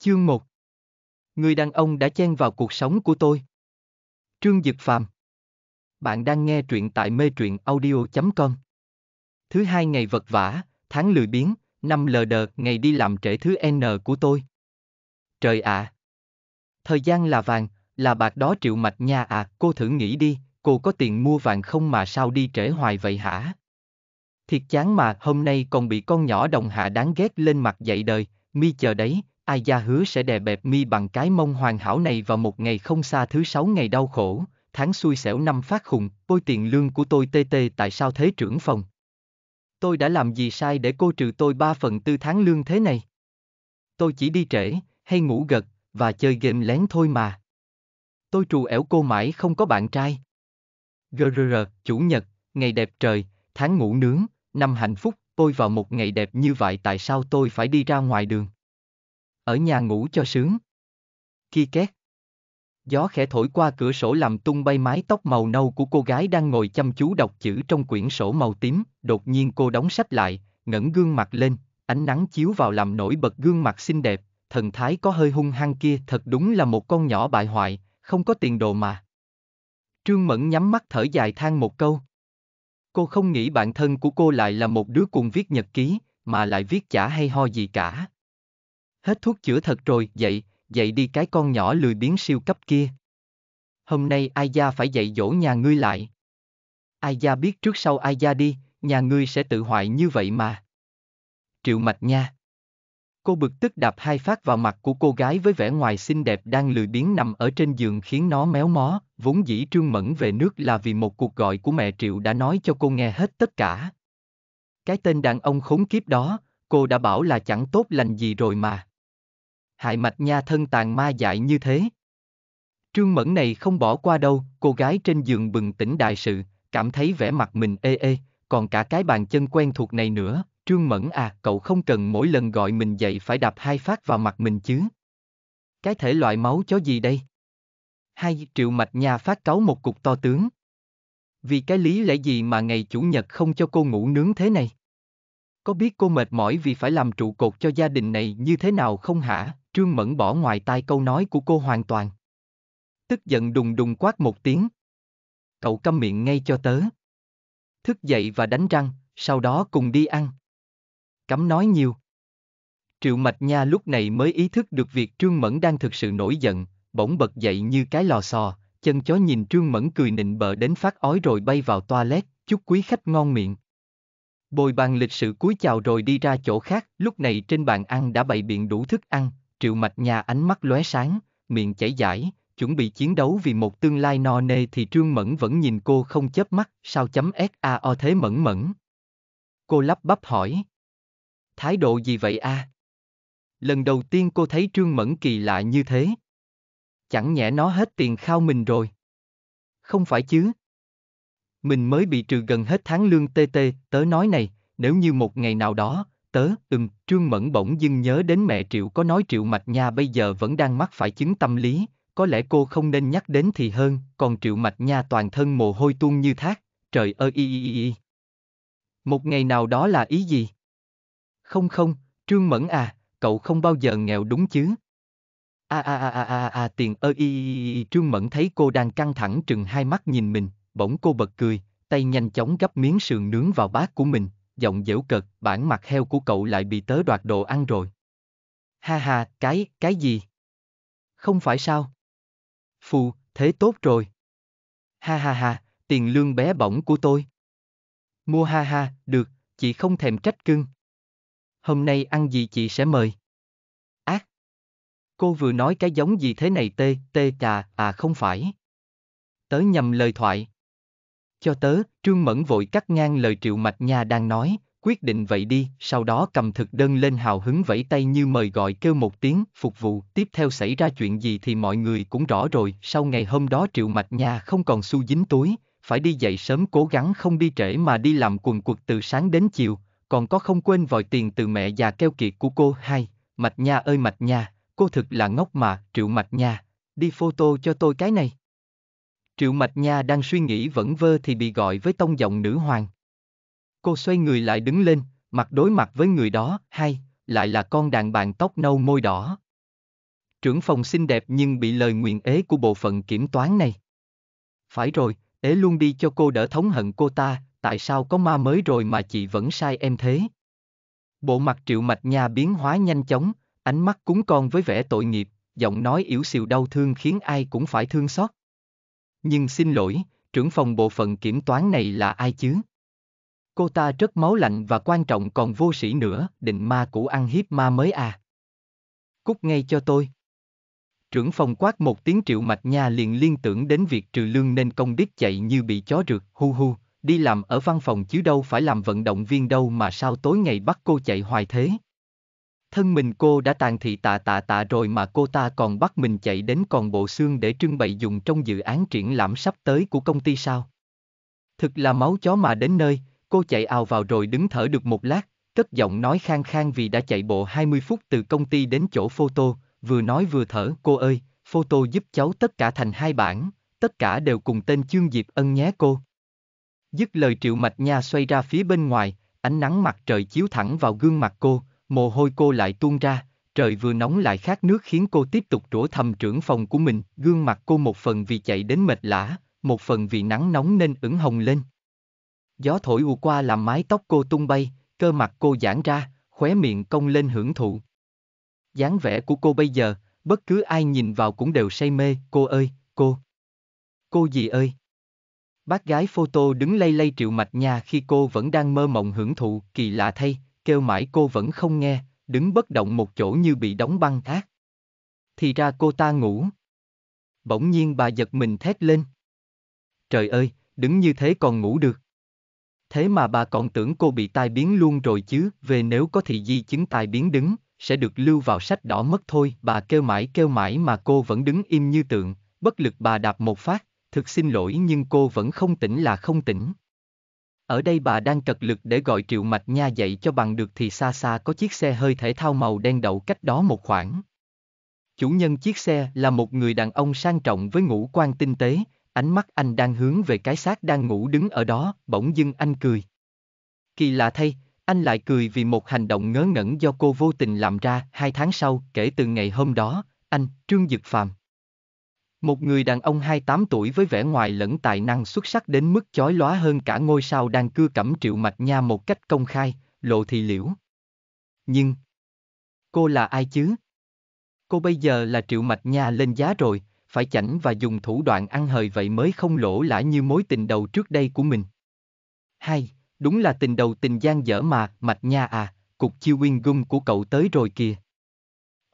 Chương 1 Người đàn ông đã chen vào cuộc sống của tôi. Trương Dực Phạm Bạn đang nghe truyện tại mê truyện audio.com Thứ hai ngày vật vả, tháng lười biếng, năm lờ đờ ngày đi làm trễ thứ N của tôi. Trời ạ! À. Thời gian là vàng, là bạc đó triệu mạch nha à, cô thử nghĩ đi, cô có tiền mua vàng không mà sao đi trễ hoài vậy hả? Thiệt chán mà hôm nay còn bị con nhỏ đồng hạ đáng ghét lên mặt dậy đời, mi chờ đấy, Ai gia hứa sẽ đè bẹp mi bằng cái mông hoàn hảo này vào một ngày không xa thứ sáu ngày đau khổ, tháng xui xẻo năm phát khùng, tôi tiền lương của tôi tê tê tại sao thế trưởng phòng. Tôi đã làm gì sai để cô trừ tôi ba phần tư tháng lương thế này? Tôi chỉ đi trễ, hay ngủ gật, và chơi game lén thôi mà. Tôi trù ẻo cô mãi không có bạn trai. GRR, Chủ nhật, ngày đẹp trời, tháng ngủ nướng, năm hạnh phúc, tôi vào một ngày đẹp như vậy tại sao tôi phải đi ra ngoài đường? ở nhà ngủ cho sướng. Khi két. Gió khẽ thổi qua cửa sổ làm tung bay mái tóc màu nâu của cô gái đang ngồi chăm chú đọc chữ trong quyển sổ màu tím, đột nhiên cô đóng sách lại, ngẩng gương mặt lên, ánh nắng chiếu vào làm nổi bật gương mặt xinh đẹp, thần thái có hơi hung hăng kia thật đúng là một con nhỏ bại hoại, không có tiền đồ mà. Trương Mẫn nhắm mắt thở dài than một câu. Cô không nghĩ bạn thân của cô lại là một đứa cùng viết nhật ký, mà lại viết chả hay ho gì cả hết thuốc chữa thật rồi, dậy, dậy đi cái con nhỏ lười biến siêu cấp kia. Hôm nay ai gia phải dạy dỗ nhà ngươi lại. Ai gia biết trước sau ai gia đi, nhà ngươi sẽ tự hoại như vậy mà. Triệu mạch nha. Cô bực tức đạp hai phát vào mặt của cô gái với vẻ ngoài xinh đẹp đang lười biếng nằm ở trên giường khiến nó méo mó, vốn dĩ trương mẫn về nước là vì một cuộc gọi của mẹ Triệu đã nói cho cô nghe hết tất cả. Cái tên đàn ông khốn kiếp đó, cô đã bảo là chẳng tốt lành gì rồi mà hại mạch nha thân tàn ma dại như thế. Trương Mẫn này không bỏ qua đâu, cô gái trên giường bừng tỉnh đại sự, cảm thấy vẻ mặt mình ê ê, còn cả cái bàn chân quen thuộc này nữa, Trương Mẫn à, cậu không cần mỗi lần gọi mình dậy phải đạp hai phát vào mặt mình chứ. Cái thể loại máu chó gì đây? Hai triệu mạch nha phát cáu một cục to tướng. Vì cái lý lẽ gì mà ngày chủ nhật không cho cô ngủ nướng thế này? Có biết cô mệt mỏi vì phải làm trụ cột cho gia đình này như thế nào không hả? Trương Mẫn bỏ ngoài tai câu nói của cô hoàn toàn. Tức giận đùng đùng quát một tiếng. Cậu câm miệng ngay cho tớ. Thức dậy và đánh răng, sau đó cùng đi ăn. Cấm nói nhiều. Triệu Mạch Nha lúc này mới ý thức được việc Trương Mẫn đang thực sự nổi giận, bỗng bật dậy như cái lò xo, chân chó nhìn Trương Mẫn cười nịnh bợ đến phát ói rồi bay vào toilet, chúc quý khách ngon miệng. Bồi bàn lịch sự cúi chào rồi đi ra chỗ khác, lúc này trên bàn ăn đã bày biện đủ thức ăn, Triệu Mạch Nhà ánh mắt lóe sáng, miệng chảy giải, chuẩn bị chiến đấu vì một tương lai no nê thì Trương Mẫn vẫn nhìn cô không chớp mắt, sao chấm SAO thế Mẫn Mẫn. Cô lắp bắp hỏi. Thái độ gì vậy a? À? Lần đầu tiên cô thấy Trương Mẫn kỳ lạ như thế. Chẳng nhẽ nó hết tiền khao mình rồi. Không phải chứ. Mình mới bị trừ gần hết tháng lương TT, tớ nói này, nếu như một ngày nào đó, tớ, ừm, Trương Mẫn bỗng dưng nhớ đến mẹ Triệu có nói Triệu Mạch Nha bây giờ vẫn đang mắc phải chứng tâm lý, có lẽ cô không nên nhắc đến thì hơn, còn Triệu Mạch Nha toàn thân mồ hôi tuôn như thác, trời ơi y y y y. Một ngày nào đó là ý gì? Không không, Trương Mẫn à, cậu không bao giờ nghèo đúng chứ? A a a a a a tiền ơi y y y y Trương Mẫn thấy cô đang căng thẳng trừng hai mắt nhìn mình, bỗng cô bật cười, tay nhanh chóng gấp miếng sườn nướng vào bát của mình, giọng dễu cợt, bản mặt heo của cậu lại bị tớ đoạt đồ ăn rồi. Ha ha, cái, cái gì? Không phải sao? Phù, thế tốt rồi. Ha ha ha, tiền lương bé bỏng của tôi. Mua ha ha, được, chị không thèm trách cưng. Hôm nay ăn gì chị sẽ mời. Ác. cô vừa nói cái giống gì thế này tê, tê chà, à không phải. Tớ nhầm lời thoại cho tớ, Trương Mẫn vội cắt ngang lời Triệu Mạch Nha đang nói, quyết định vậy đi, sau đó cầm thực đơn lên hào hứng vẫy tay như mời gọi kêu một tiếng, phục vụ, tiếp theo xảy ra chuyện gì thì mọi người cũng rõ rồi, sau ngày hôm đó Triệu Mạch Nha không còn xu dính túi, phải đi dậy sớm cố gắng không đi trễ mà đi làm quần quật từ sáng đến chiều, còn có không quên vòi tiền từ mẹ già keo kiệt của cô hai, Mạch Nha ơi Mạch Nha, cô thực là ngốc mà, Triệu Mạch Nha, đi photo cho tôi cái này. Triệu Mạch Nha đang suy nghĩ vẫn vơ thì bị gọi với tông giọng nữ hoàng. Cô xoay người lại đứng lên, mặt đối mặt với người đó, hay, lại là con đàn bàn tóc nâu môi đỏ. Trưởng phòng xinh đẹp nhưng bị lời nguyện ế của bộ phận kiểm toán này. Phải rồi, ế luôn đi cho cô đỡ thống hận cô ta, tại sao có ma mới rồi mà chị vẫn sai em thế? Bộ mặt triệu mạch nha biến hóa nhanh chóng, ánh mắt cúng con với vẻ tội nghiệp, giọng nói yếu xìu đau thương khiến ai cũng phải thương xót. Nhưng xin lỗi, trưởng phòng bộ phận kiểm toán này là ai chứ? Cô ta rất máu lạnh và quan trọng còn vô sĩ nữa, định ma cũ ăn hiếp ma mới à. Cút ngay cho tôi. Trưởng phòng quát một tiếng triệu mạch nha liền liên tưởng đến việc trừ lương nên công đích chạy như bị chó rượt, hu hu, đi làm ở văn phòng chứ đâu phải làm vận động viên đâu mà sao tối ngày bắt cô chạy hoài thế. Thân mình cô đã tàn thị tạ tạ tạ rồi mà cô ta còn bắt mình chạy đến còn bộ xương để trưng bày dùng trong dự án triển lãm sắp tới của công ty sao. Thực là máu chó mà đến nơi, cô chạy ào vào rồi đứng thở được một lát, cất giọng nói khang khang vì đã chạy bộ 20 phút từ công ty đến chỗ photo, vừa nói vừa thở, cô ơi, photo giúp cháu tất cả thành hai bản, tất cả đều cùng tên Chương Diệp Ân nhé cô. Dứt lời Triệu Mạch Nha xoay ra phía bên ngoài, ánh nắng mặt trời chiếu thẳng vào gương mặt cô, Mồ hôi cô lại tuôn ra, trời vừa nóng lại khát nước khiến cô tiếp tục rủa thầm trưởng phòng của mình, gương mặt cô một phần vì chạy đến mệt lã, một phần vì nắng nóng nên ửng hồng lên. Gió thổi ù qua làm mái tóc cô tung bay, cơ mặt cô giãn ra, khóe miệng cong lên hưởng thụ. dáng vẻ của cô bây giờ, bất cứ ai nhìn vào cũng đều say mê, cô ơi, cô. Cô gì ơi? Bác gái photo đứng lay lay triệu mạch nhà khi cô vẫn đang mơ mộng hưởng thụ, kỳ lạ thay, kêu mãi cô vẫn không nghe, đứng bất động một chỗ như bị đóng băng khác. Thì ra cô ta ngủ. Bỗng nhiên bà giật mình thét lên. Trời ơi, đứng như thế còn ngủ được. Thế mà bà còn tưởng cô bị tai biến luôn rồi chứ, về nếu có thị di chứng tai biến đứng, sẽ được lưu vào sách đỏ mất thôi. Bà kêu mãi kêu mãi mà cô vẫn đứng im như tượng, bất lực bà đạp một phát, thực xin lỗi nhưng cô vẫn không tỉnh là không tỉnh. Ở đây bà đang cật lực để gọi Triệu Mạch Nha dậy cho bằng được thì xa xa có chiếc xe hơi thể thao màu đen đậu cách đó một khoảng. Chủ nhân chiếc xe là một người đàn ông sang trọng với ngũ quan tinh tế, ánh mắt anh đang hướng về cái xác đang ngủ đứng ở đó, bỗng dưng anh cười. Kỳ lạ thay, anh lại cười vì một hành động ngớ ngẩn do cô vô tình làm ra hai tháng sau kể từ ngày hôm đó, anh, Trương Dực Phạm. Một người đàn ông 28 tuổi với vẻ ngoài lẫn tài năng xuất sắc đến mức chói lóa hơn cả ngôi sao đang cưa cẩm triệu mạch nha một cách công khai, lộ thì liễu. Nhưng, cô là ai chứ? Cô bây giờ là triệu mạch nha lên giá rồi, phải chảnh và dùng thủ đoạn ăn hời vậy mới không lỗ lã như mối tình đầu trước đây của mình. Hay, đúng là tình đầu tình gian dở mà, mạch nha à, cục chiêu nguyên gung của cậu tới rồi kìa.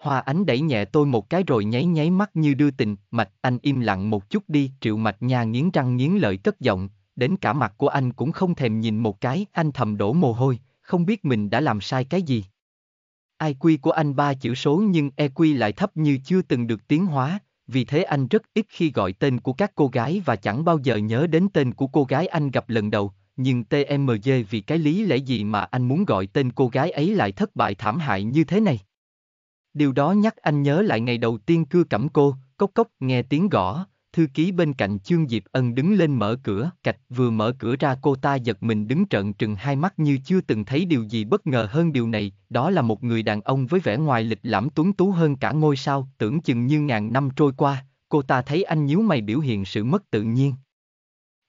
Hoa ánh đẩy nhẹ tôi một cái rồi nháy nháy mắt như đưa tình, mạch anh im lặng một chút đi, triệu mạch nhà nghiến răng nghiến lợi cất giọng, đến cả mặt của anh cũng không thèm nhìn một cái, anh thầm đổ mồ hôi, không biết mình đã làm sai cái gì. IQ của anh ba chữ số nhưng EQ lại thấp như chưa từng được tiến hóa, vì thế anh rất ít khi gọi tên của các cô gái và chẳng bao giờ nhớ đến tên của cô gái anh gặp lần đầu, nhưng TMJ vì cái lý lẽ gì mà anh muốn gọi tên cô gái ấy lại thất bại thảm hại như thế này. Điều đó nhắc anh nhớ lại ngày đầu tiên cưa cẩm cô, cốc cốc nghe tiếng gõ, thư ký bên cạnh Chương Diệp Ân đứng lên mở cửa, cạch vừa mở cửa ra cô ta giật mình đứng trợn trừng hai mắt như chưa từng thấy điều gì bất ngờ hơn điều này, đó là một người đàn ông với vẻ ngoài lịch lãm tuấn tú hơn cả ngôi sao, tưởng chừng như ngàn năm trôi qua, cô ta thấy anh nhíu mày biểu hiện sự mất tự nhiên.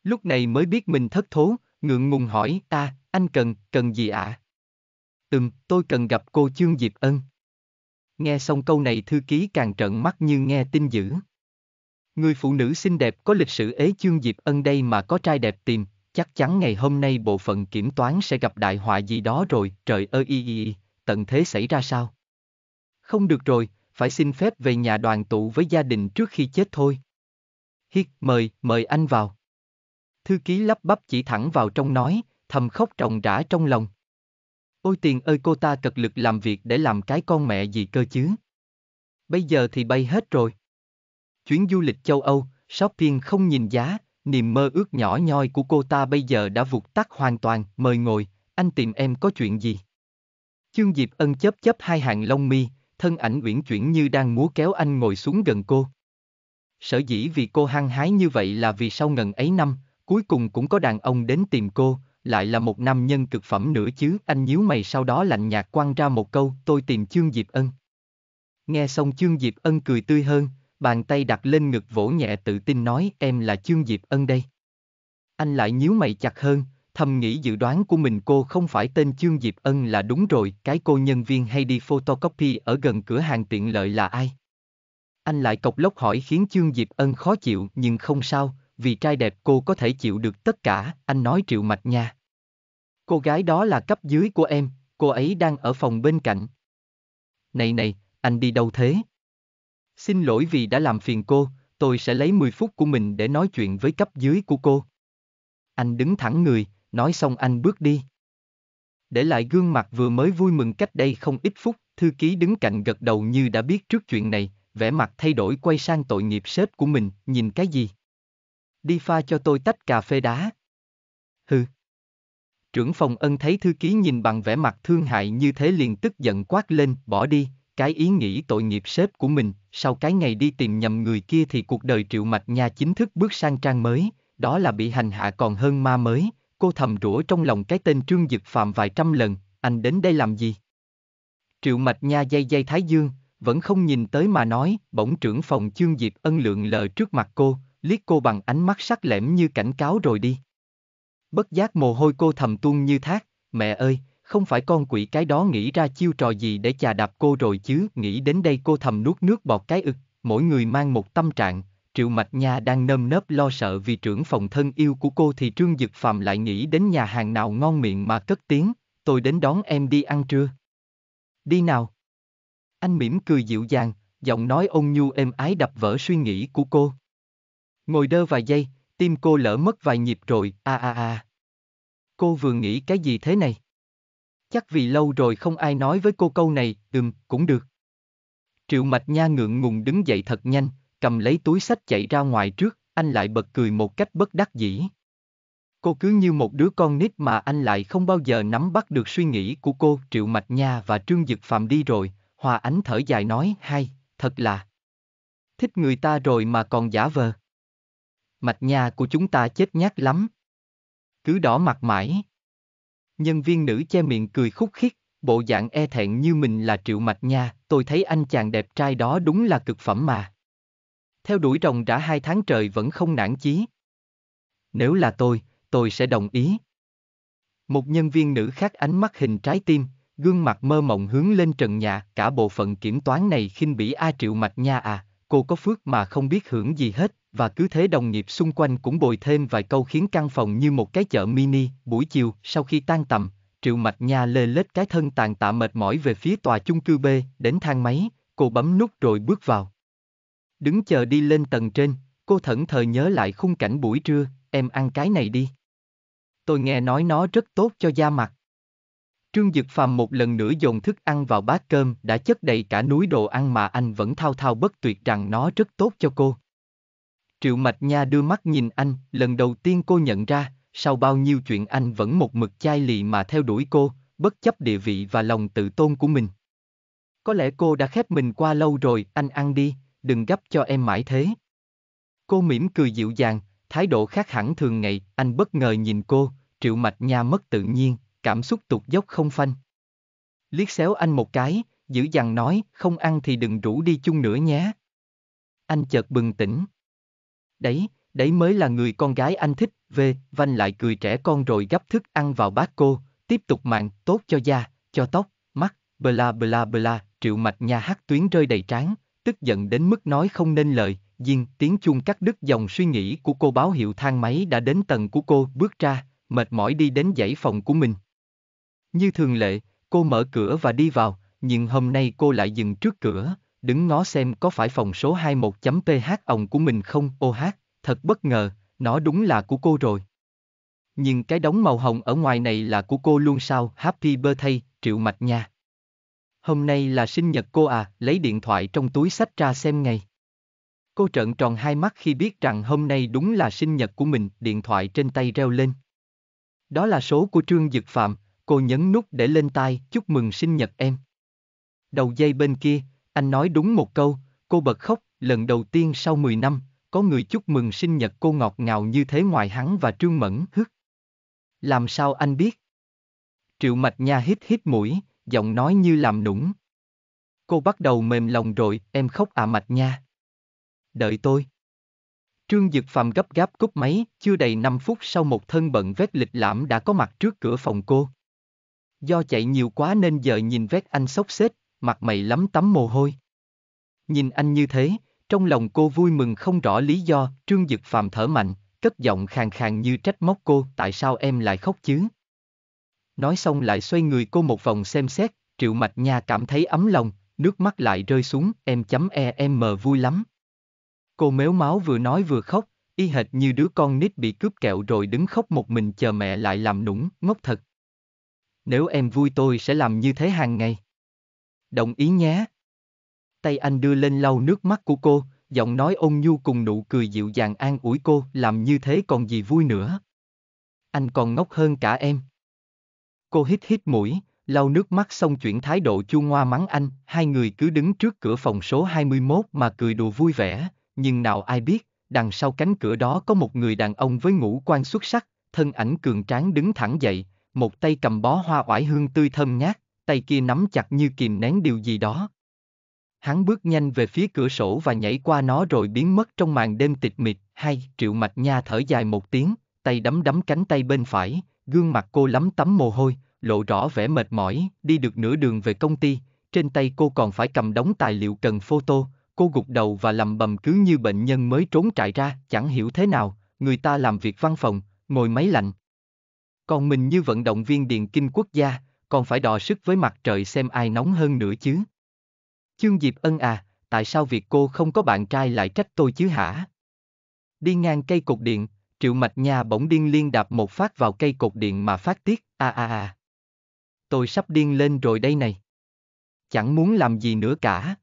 Lúc này mới biết mình thất thố, ngượng ngùng hỏi, ta, anh cần, cần gì ạ? À? Ừm, tôi cần gặp cô Chương Diệp Ân. Nghe xong câu này thư ký càng trợn mắt như nghe tin dữ. Người phụ nữ xinh đẹp có lịch sử ế chương dịp Ân đây mà có trai đẹp tìm, chắc chắn ngày hôm nay bộ phận kiểm toán sẽ gặp đại họa gì đó rồi, trời ơi y y, tận thế xảy ra sao? Không được rồi, phải xin phép về nhà đoàn tụ với gia đình trước khi chết thôi. Hiết, mời, mời anh vào. Thư ký lắp bắp chỉ thẳng vào trong nói, thầm khóc trọng rã trong lòng. Ôi tiền ơi cô ta cật lực làm việc để làm cái con mẹ gì cơ chứ. Bây giờ thì bay hết rồi. Chuyến du lịch châu Âu, shopping không nhìn giá, niềm mơ ước nhỏ nhoi của cô ta bây giờ đã vụt tắt hoàn toàn, mời ngồi, anh tìm em có chuyện gì? Chương Diệp Ân chớp chớp hai hàng lông mi, thân ảnh uyển chuyển như đang múa kéo anh ngồi xuống gần cô. Sở dĩ vì cô hăng hái như vậy là vì sau ngần ấy năm, cuối cùng cũng có đàn ông đến tìm cô, lại là một nam nhân cực phẩm nữa chứ, anh nhíu mày sau đó lạnh nhạt quăng ra một câu, tôi tìm Chương Diệp Ân. Nghe xong Chương Diệp Ân cười tươi hơn, bàn tay đặt lên ngực vỗ nhẹ tự tin nói em là Chương Diệp Ân đây. Anh lại nhíu mày chặt hơn, thầm nghĩ dự đoán của mình cô không phải tên Chương Diệp Ân là đúng rồi, cái cô nhân viên hay đi photocopy ở gần cửa hàng tiện lợi là ai? Anh lại cộc lốc hỏi khiến Chương Diệp Ân khó chịu nhưng không sao, vì trai đẹp cô có thể chịu được tất cả, anh nói triệu mạch nha. Cô gái đó là cấp dưới của em, cô ấy đang ở phòng bên cạnh. Này này, anh đi đâu thế? Xin lỗi vì đã làm phiền cô, tôi sẽ lấy 10 phút của mình để nói chuyện với cấp dưới của cô. Anh đứng thẳng người, nói xong anh bước đi. Để lại gương mặt vừa mới vui mừng cách đây không ít phút, thư ký đứng cạnh gật đầu như đã biết trước chuyện này, vẻ mặt thay đổi quay sang tội nghiệp sếp của mình, nhìn cái gì? Đi pha cho tôi tách cà phê đá. Hừ, Trưởng phòng ân thấy thư ký nhìn bằng vẻ mặt thương hại như thế liền tức giận quát lên, bỏ đi, cái ý nghĩ tội nghiệp sếp của mình, sau cái ngày đi tìm nhầm người kia thì cuộc đời triệu mạch nha chính thức bước sang trang mới, đó là bị hành hạ còn hơn ma mới, cô thầm rủa trong lòng cái tên Trương Dực Phạm vài trăm lần, anh đến đây làm gì? Triệu mạch nha dây dây thái dương, vẫn không nhìn tới mà nói, bỗng trưởng phòng chương diệp ân lượng lờ trước mặt cô, liếc cô bằng ánh mắt sắc lẻm như cảnh cáo rồi đi bất giác mồ hôi cô thầm tuôn như thác, mẹ ơi, không phải con quỷ cái đó nghĩ ra chiêu trò gì để chà đạp cô rồi chứ, nghĩ đến đây cô thầm nuốt nước bọt cái ực, mỗi người mang một tâm trạng, Triệu Mạch Nha đang nơm nớp lo sợ vì trưởng phòng thân yêu của cô thì Trương Dực phàm lại nghĩ đến nhà hàng nào ngon miệng mà cất tiếng, tôi đến đón em đi ăn trưa. Đi nào. Anh mỉm cười dịu dàng, giọng nói ôn nhu êm ái đập vỡ suy nghĩ của cô. Ngồi đơ vài giây, Tim cô lỡ mất vài nhịp rồi, a a a. Cô vừa nghĩ cái gì thế này? Chắc vì lâu rồi không ai nói với cô câu này, ừm, cũng được. Triệu Mạch Nha ngượng ngùng đứng dậy thật nhanh, cầm lấy túi sách chạy ra ngoài trước, anh lại bật cười một cách bất đắc dĩ. Cô cứ như một đứa con nít mà anh lại không bao giờ nắm bắt được suy nghĩ của cô. Triệu Mạch Nha và Trương Dực Phạm đi rồi, Hoa Ánh thở dài nói, hay, thật là. Thích người ta rồi mà còn giả vờ mạch nhà của chúng ta chết nhát lắm. Cứ đỏ mặt mãi. Nhân viên nữ che miệng cười khúc khích, bộ dạng e thẹn như mình là triệu mạch nha, tôi thấy anh chàng đẹp trai đó đúng là cực phẩm mà. Theo đuổi rồng đã hai tháng trời vẫn không nản chí. Nếu là tôi, tôi sẽ đồng ý. Một nhân viên nữ khác ánh mắt hình trái tim, gương mặt mơ mộng hướng lên trần nhà, cả bộ phận kiểm toán này khinh bỉ A Triệu Mạch Nha à, cô có phước mà không biết hưởng gì hết, và cứ thế đồng nghiệp xung quanh cũng bồi thêm vài câu khiến căn phòng như một cái chợ mini. Buổi chiều, sau khi tan tầm, Triệu Mạch Nha lê lết cái thân tàn tạ mệt mỏi về phía tòa chung cư B, đến thang máy, cô bấm nút rồi bước vào. Đứng chờ đi lên tầng trên, cô thẫn thờ nhớ lại khung cảnh buổi trưa, em ăn cái này đi. Tôi nghe nói nó rất tốt cho da mặt. Trương Dực Phàm một lần nữa dồn thức ăn vào bát cơm đã chất đầy cả núi đồ ăn mà anh vẫn thao thao bất tuyệt rằng nó rất tốt cho cô. Triệu Mạch Nha đưa mắt nhìn anh, lần đầu tiên cô nhận ra, sau bao nhiêu chuyện anh vẫn một mực chai lì mà theo đuổi cô, bất chấp địa vị và lòng tự tôn của mình. Có lẽ cô đã khép mình qua lâu rồi, anh ăn đi, đừng gấp cho em mãi thế. Cô mỉm cười dịu dàng, thái độ khác hẳn thường ngày, anh bất ngờ nhìn cô, triệu mạch nha mất tự nhiên, cảm xúc tụt dốc không phanh. Liếc xéo anh một cái, giữ dằn nói, không ăn thì đừng rủ đi chung nữa nhé. Anh chợt bừng tỉnh, Đấy, đấy mới là người con gái anh thích, về, Vanh lại cười trẻ con rồi gấp thức ăn vào bát cô, tiếp tục mạng, tốt cho da, cho tóc, mắt, bla bla bla, triệu mạch nhà hát tuyến rơi đầy trán, tức giận đến mức nói không nên lời, Diên tiếng chuông cắt đứt dòng suy nghĩ của cô báo hiệu thang máy đã đến tầng của cô, bước ra, mệt mỏi đi đến dãy phòng của mình. Như thường lệ, cô mở cửa và đi vào, nhưng hôm nay cô lại dừng trước cửa, đứng ngó xem có phải phòng số 21.ph ông của mình không, ô OH, hát, thật bất ngờ, nó đúng là của cô rồi. Nhưng cái đống màu hồng ở ngoài này là của cô luôn sao, happy birthday, triệu mạch nha. Hôm nay là sinh nhật cô à, lấy điện thoại trong túi sách ra xem ngay. Cô trợn tròn hai mắt khi biết rằng hôm nay đúng là sinh nhật của mình, điện thoại trên tay reo lên. Đó là số của Trương Dực Phạm, cô nhấn nút để lên tai, chúc mừng sinh nhật em. Đầu dây bên kia, anh nói đúng một câu, cô bật khóc, lần đầu tiên sau 10 năm, có người chúc mừng sinh nhật cô ngọt ngào như thế ngoài hắn và Trương Mẫn, hức. Làm sao anh biết? Triệu Mạch Nha hít hít mũi, giọng nói như làm nũng. Cô bắt đầu mềm lòng rồi, em khóc à Mạch Nha. Đợi tôi. Trương Dực Phạm gấp gáp cúp máy, chưa đầy 5 phút sau một thân bận vét lịch lãm đã có mặt trước cửa phòng cô. Do chạy nhiều quá nên giờ nhìn vét anh sốc xếp, mặt mày lắm tắm mồ hôi. Nhìn anh như thế, trong lòng cô vui mừng không rõ lý do, Trương Dực Phàm thở mạnh, cất giọng khàn khàn như trách móc cô, tại sao em lại khóc chứ? Nói xong lại xoay người cô một vòng xem xét, Triệu Mạch Nha cảm thấy ấm lòng, nước mắt lại rơi xuống, em chấm e em mờ vui lắm. Cô méo máu vừa nói vừa khóc, y hệt như đứa con nít bị cướp kẹo rồi đứng khóc một mình chờ mẹ lại làm nũng, ngốc thật. Nếu em vui tôi sẽ làm như thế hàng ngày. Đồng ý nhé. Tay anh đưa lên lau nước mắt của cô, giọng nói ôn nhu cùng nụ cười dịu dàng an ủi cô, làm như thế còn gì vui nữa. Anh còn ngốc hơn cả em. Cô hít hít mũi, lau nước mắt xong chuyển thái độ chu ngoa mắng anh, hai người cứ đứng trước cửa phòng số 21 mà cười đùa vui vẻ, nhưng nào ai biết, đằng sau cánh cửa đó có một người đàn ông với ngũ quan xuất sắc, thân ảnh cường tráng đứng thẳng dậy, một tay cầm bó hoa oải hương tươi thơm nhát tay kia nắm chặt như kìm nén điều gì đó. Hắn bước nhanh về phía cửa sổ và nhảy qua nó rồi biến mất trong màn đêm tịch mịch. Hai, Triệu Mạch Nha thở dài một tiếng, tay đấm đấm cánh tay bên phải, gương mặt cô lắm tắm mồ hôi, lộ rõ vẻ mệt mỏi, đi được nửa đường về công ty, trên tay cô còn phải cầm đống tài liệu cần photo, cô gục đầu và lầm bầm cứ như bệnh nhân mới trốn trại ra, chẳng hiểu thế nào, người ta làm việc văn phòng, ngồi máy lạnh. Còn mình như vận động viên điền kinh quốc gia, còn phải đò sức với mặt trời xem ai nóng hơn nữa chứ. Chương Diệp Ân à, tại sao việc cô không có bạn trai lại trách tôi chứ hả? Đi ngang cây cột điện, Triệu Mạch Nha bỗng điên liên đạp một phát vào cây cột điện mà phát tiết, a a a. Tôi sắp điên lên rồi đây này. Chẳng muốn làm gì nữa cả.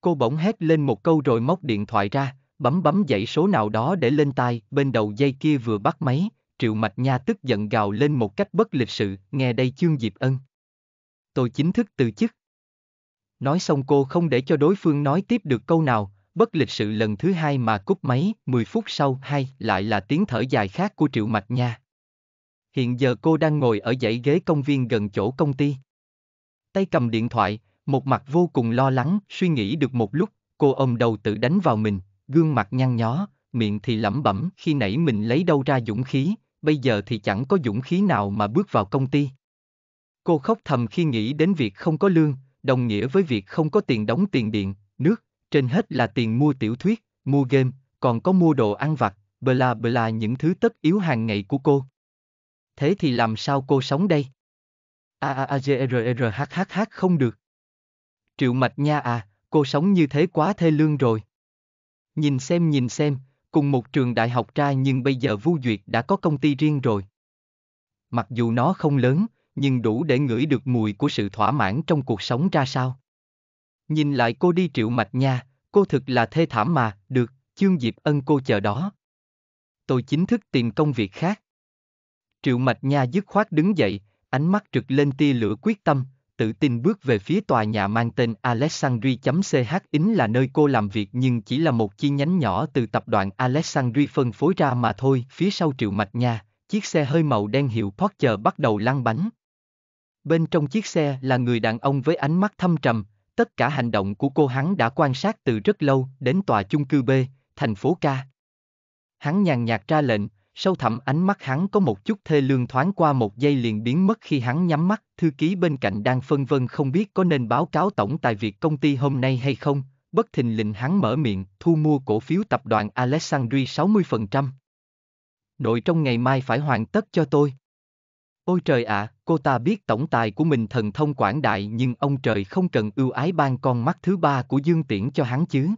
Cô bỗng hét lên một câu rồi móc điện thoại ra, bấm bấm dãy số nào đó để lên tai, bên đầu dây kia vừa bắt máy, Triệu Mạch Nha tức giận gào lên một cách bất lịch sự, nghe đây Chương Diệp Ân. Tôi chính thức từ chức. Nói xong cô không để cho đối phương nói tiếp được câu nào, bất lịch sự lần thứ hai mà cúp máy, 10 phút sau hay lại là tiếng thở dài khác của Triệu Mạch Nha. Hiện giờ cô đang ngồi ở dãy ghế công viên gần chỗ công ty. Tay cầm điện thoại, một mặt vô cùng lo lắng, suy nghĩ được một lúc, cô ôm đầu tự đánh vào mình, gương mặt nhăn nhó, miệng thì lẩm bẩm khi nãy mình lấy đâu ra dũng khí, bây giờ thì chẳng có dũng khí nào mà bước vào công ty. Cô khóc thầm khi nghĩ đến việc không có lương, đồng nghĩa với việc không có tiền đóng tiền điện, nước, trên hết là tiền mua tiểu thuyết, mua game, còn có mua đồ ăn vặt, bla bla những thứ tất yếu hàng ngày của cô. Thế thì làm sao cô sống đây? A a a r r h h h không được. Triệu mạch nha à, cô sống như thế quá thê lương rồi. Nhìn xem nhìn xem, cùng một trường đại học trai nhưng bây giờ Vu Duyệt đã có công ty riêng rồi. Mặc dù nó không lớn, nhưng đủ để ngửi được mùi của sự thỏa mãn trong cuộc sống ra sao. Nhìn lại cô đi triệu mạch nha, cô thực là thê thảm mà, được, chương diệp ân cô chờ đó. Tôi chính thức tìm công việc khác. Triệu mạch nha dứt khoát đứng dậy, ánh mắt trực lên tia lửa quyết tâm, tự tin bước về phía tòa nhà mang tên Alexandri.ch ính là nơi cô làm việc nhưng chỉ là một chi nhánh nhỏ từ tập đoàn Alexandri phân phối ra mà thôi. Phía sau triệu mạch nha, chiếc xe hơi màu đen hiệu Porsche bắt đầu lăn bánh. Bên trong chiếc xe là người đàn ông với ánh mắt thâm trầm, tất cả hành động của cô hắn đã quan sát từ rất lâu đến tòa chung cư B, thành phố K. Hắn nhàn nhạt ra lệnh, sâu thẳm ánh mắt hắn có một chút thê lương thoáng qua một giây liền biến mất khi hắn nhắm mắt, thư ký bên cạnh đang phân vân không biết có nên báo cáo tổng tài việc công ty hôm nay hay không, bất thình lình hắn mở miệng, thu mua cổ phiếu tập đoàn Alexandri 60%. Nội trong ngày mai phải hoàn tất cho tôi. Ôi trời ạ, à, cô ta biết tổng tài của mình thần thông quảng đại nhưng ông trời không cần ưu ái ban con mắt thứ ba của Dương Tiễn cho hắn chứ.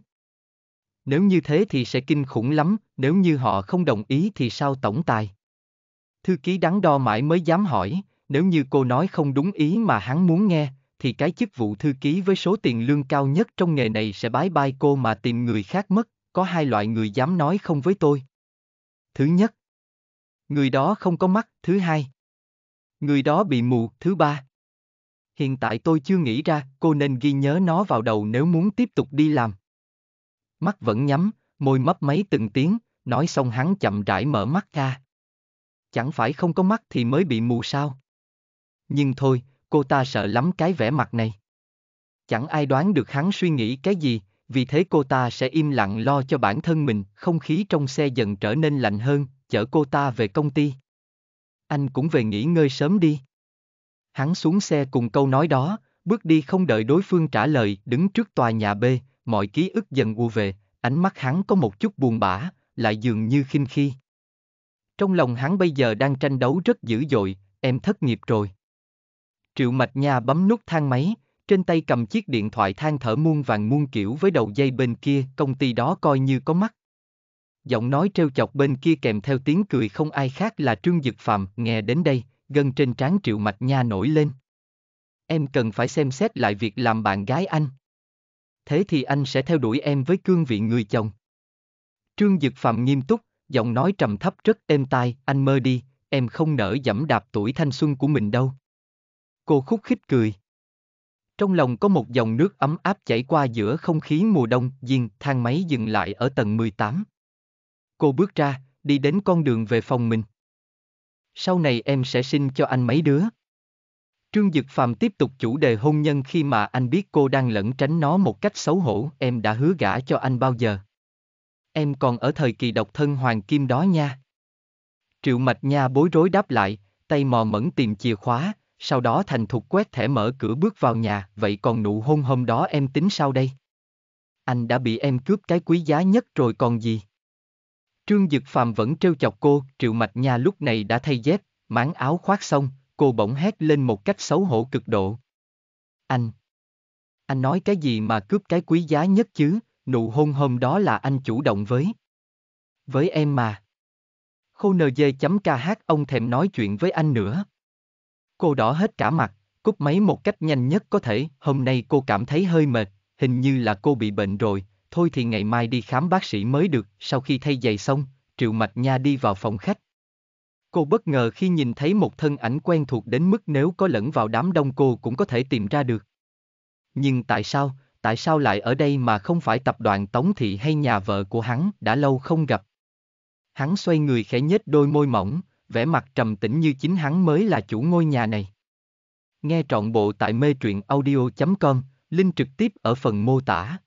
Nếu như thế thì sẽ kinh khủng lắm, nếu như họ không đồng ý thì sao tổng tài? Thư ký đắn đo mãi mới dám hỏi, nếu như cô nói không đúng ý mà hắn muốn nghe, thì cái chức vụ thư ký với số tiền lương cao nhất trong nghề này sẽ bái bai cô mà tìm người khác mất, có hai loại người dám nói không với tôi. Thứ nhất, người đó không có mắt, thứ hai, người đó bị mù, thứ ba. Hiện tại tôi chưa nghĩ ra, cô nên ghi nhớ nó vào đầu nếu muốn tiếp tục đi làm. Mắt vẫn nhắm, môi mấp máy từng tiếng, nói xong hắn chậm rãi mở mắt ra. Chẳng phải không có mắt thì mới bị mù sao? nhưng thôi, cô ta sợ lắm cái vẻ mặt này. Chẳng ai đoán được hắn suy nghĩ cái gì, vì thế cô ta sẽ im lặng lo cho bản thân mình, không khí trong xe dần trở nên lạnh hơn, chở cô ta về công ty. Anh cũng về nghỉ ngơi sớm đi. Hắn xuống xe cùng câu nói đó, bước đi không đợi đối phương trả lời, đứng trước tòa nhà B, mọi ký ức dần ùa về, ánh mắt hắn có một chút buồn bã, lại dường như khinh khi. Trong lòng hắn bây giờ đang tranh đấu rất dữ dội, em thất nghiệp rồi. Triệu Mạch Nha bấm nút thang máy, trên tay cầm chiếc điện thoại than thở muôn vàng muôn kiểu với đầu dây bên kia, công ty đó coi như có mắt. Giọng nói trêu chọc bên kia kèm theo tiếng cười không ai khác là Trương Dực Phạm, nghe đến đây, gân trên trán Triệu Mạch Nha nổi lên. Em cần phải xem xét lại việc làm bạn gái anh. Thế thì anh sẽ theo đuổi em với cương vị người chồng. Trương Dực Phạm nghiêm túc, giọng nói trầm thấp rất êm tai, anh mơ đi, em không nỡ dẫm đạp tuổi thanh xuân của mình đâu. Cô khúc khích cười. Trong lòng có một dòng nước ấm áp chảy qua giữa không khí mùa đông, Diên thang máy dừng lại ở tầng 18. Cô bước ra, đi đến con đường về phòng mình. Sau này em sẽ sinh cho anh mấy đứa. Trương Dực Phàm tiếp tục chủ đề hôn nhân khi mà anh biết cô đang lẩn tránh nó một cách xấu hổ, em đã hứa gả cho anh bao giờ? Em còn ở thời kỳ độc thân hoàng kim đó nha. Triệu Mạch Nha bối rối đáp lại, tay mò mẫn tìm chìa khóa, sau đó thành thục quét thẻ mở cửa bước vào nhà, vậy còn nụ hôn hôm đó em tính sao đây? Anh đã bị em cướp cái quý giá nhất rồi còn gì? Trương Dực Phàm vẫn trêu chọc cô, Triệu Mạch Nha lúc này đã thay dép, máng áo khoác xong, cô bỗng hét lên một cách xấu hổ cực độ. Anh! Anh nói cái gì mà cướp cái quý giá nhất chứ, nụ hôn hôm đó là anh chủ động với. Với em mà. Khô nờ dê chấm ca hát ông thèm nói chuyện với anh nữa. Cô đỏ hết cả mặt, cúp máy một cách nhanh nhất có thể. Hôm nay cô cảm thấy hơi mệt, hình như là cô bị bệnh rồi, thôi thì ngày mai đi khám bác sĩ mới được. Sau khi thay giày xong, Triệu Mạch Nha đi vào phòng khách. Cô bất ngờ khi nhìn thấy một thân ảnh quen thuộc đến mức nếu có lẫn vào đám đông cô cũng có thể tìm ra được. Nhưng tại sao, tại sao lại ở đây mà không phải tập đoàn Tống Thị hay nhà vợ của hắn đã lâu không gặp? Hắn xoay người khẽ nhếch đôi môi mỏng, vẻ mặt trầm tĩnh như chính hắn mới là chủ ngôi nhà này. Nghe trọn bộ tại mê truyện audio.com, link trực tiếp ở phần mô tả.